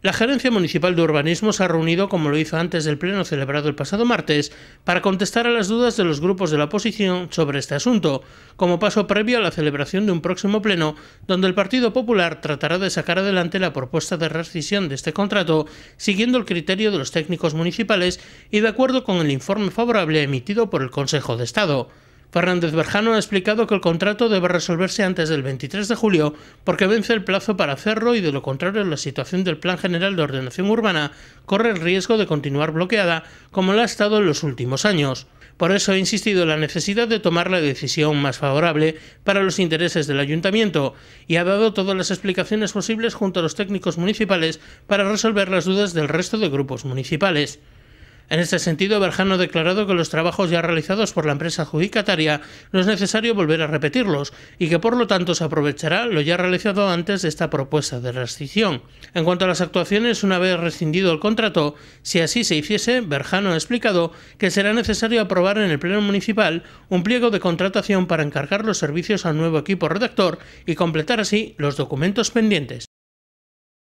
La Gerencia Municipal de Urbanismo se ha reunido, como lo hizo antes del pleno celebrado el pasado martes, para contestar a las dudas de los grupos de la oposición sobre este asunto, como paso previo a la celebración de un próximo pleno, donde el Partido Popular tratará de sacar adelante la propuesta de rescisión de este contrato, siguiendo el criterio de los técnicos municipales y de acuerdo con el informe favorable emitido por el Consejo de Estado. Fernández Berjano ha explicado que el contrato debe resolverse antes del 23 de julio porque vence el plazo para hacerlo y de lo contrario la situación del Plan General de Ordenación Urbana corre el riesgo de continuar bloqueada como la ha estado en los últimos años. Por eso ha insistido en la necesidad de tomar la decisión más favorable para los intereses del ayuntamiento y ha dado todas las explicaciones posibles junto a los técnicos municipales para resolver las dudas del resto de grupos municipales. En este sentido, Berjano ha declarado que los trabajos ya realizados por la empresa adjudicataria no es necesario volver a repetirlos y que por lo tanto se aprovechará lo ya realizado antes de esta propuesta de rescisión. En cuanto a las actuaciones, una vez rescindido el contrato, si así se hiciese, Berjano ha explicado que será necesario aprobar en el Pleno Municipal un pliego de contratación para encargar los servicios al nuevo equipo redactor y completar así los documentos pendientes.